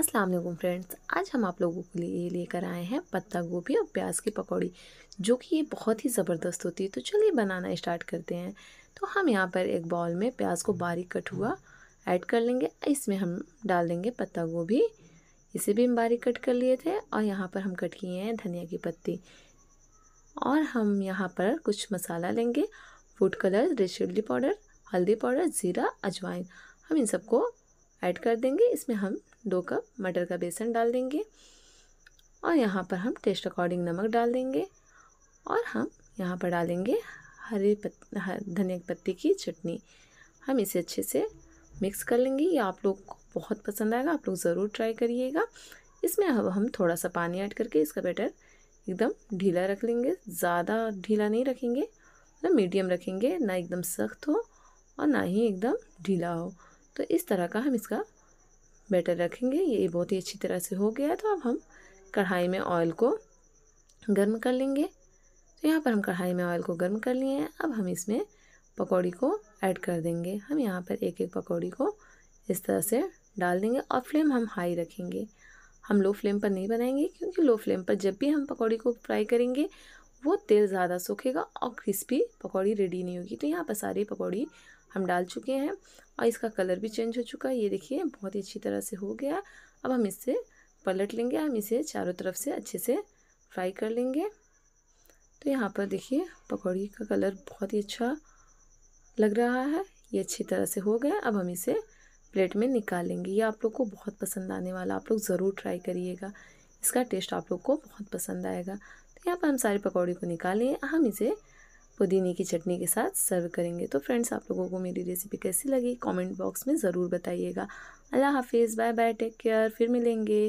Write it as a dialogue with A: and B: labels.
A: अस्सलाम वालेकुम फ्रेंड्स आज हम आप लोगों के लिए लेकर आए हैं पत्ता गोभी और प्याज की पकौड़ी जो कि ये बहुत ही ज़बरदस्त होती है तो चलिए बनाना स्टार्ट करते हैं तो हम यहाँ पर एक बाउल में प्याज को बारीक कट हुआ ऐड कर लेंगे इसमें हम डाल देंगे पत्ता गोभी इसे भी हम बारीक कट कर लिए थे और यहाँ पर हम कट किए हैं धनिया की पत्ती और हम यहाँ पर कुछ मसाला लेंगे food colour red chilli powder हल्दी पाउडर ज़ीरा अजवाइन हम इन सबको ऐड कर देंगे इसमें हम दो कप मटर का बेसन डाल देंगे और यहाँ पर हम टेस्ट अकॉर्डिंग नमक डाल देंगे और हम यहाँ पर डालेंगे हरी पत धनिया की पत्ती की चटनी हम इसे अच्छे से मिक्स कर लेंगे ये आप लोग को बहुत पसंद आएगा आप लोग ज़रूर ट्राई करिएगा इसमें अब हम थोड़ा सा पानी ऐड करके इसका बैटर एकदम ढीला रख लेंगे ज़्यादा ढीला नहीं रखेंगे ना मतलब मीडियम रखेंगे ना एकदम सख्त हो और ना ही एकदम ढीला हो तो इस तरह का हम इसका बैटर रखेंगे ये बहुत ही अच्छी तरह से हो गया है तो अब हम कढ़ाई में ऑयल को गर्म कर लेंगे तो यहाँ पर हम कढ़ाई में ऑयल को गर्म कर लिए हैं अब हम इसमें पकौड़ी को ऐड कर देंगे हम यहाँ पर एक एक पकौड़ी को इस तरह से डाल देंगे और फ्लेम हम हाई रखेंगे हम लो फ्लेम पर नहीं बनाएंगे क्योंकि लो फ्लेम पर जब भी हम पकौड़ी को फ्राई करेंगे वो तेल ज़्यादा सूखेगा और क्रिस्पी पकौड़ी रेडी नहीं होगी तो यहाँ पर सारी पकौड़ी हम डाल चुके हैं और इसका कलर भी चेंज हो चुका है ये देखिए बहुत ही अच्छी तरह से हो गया अब हम इसे पलट लेंगे हम इसे चारों तरफ से अच्छे से फ्राई कर लेंगे तो यहाँ पर देखिए पकौड़ी का कलर बहुत ही अच्छा लग रहा है ये अच्छी तरह से हो गया अब हम इसे प्लेट में निकाल लेंगे ये आप लोग को बहुत पसंद आने वाला आप लोग ज़रूर ट्राई करिएगा इसका टेस्ट आप लोग को बहुत पसंद आएगा यहाँ पर हम सारी पकौड़ी को निकालें हम इसे पुदीने की चटनी के साथ सर्व करेंगे तो फ्रेंड्स आप लोगों को मेरी रेसिपी कैसी लगी कमेंट बॉक्स में ज़रूर बताइएगा अल्लाह हाफिज़ बाय बाय टेक केयर फिर मिलेंगे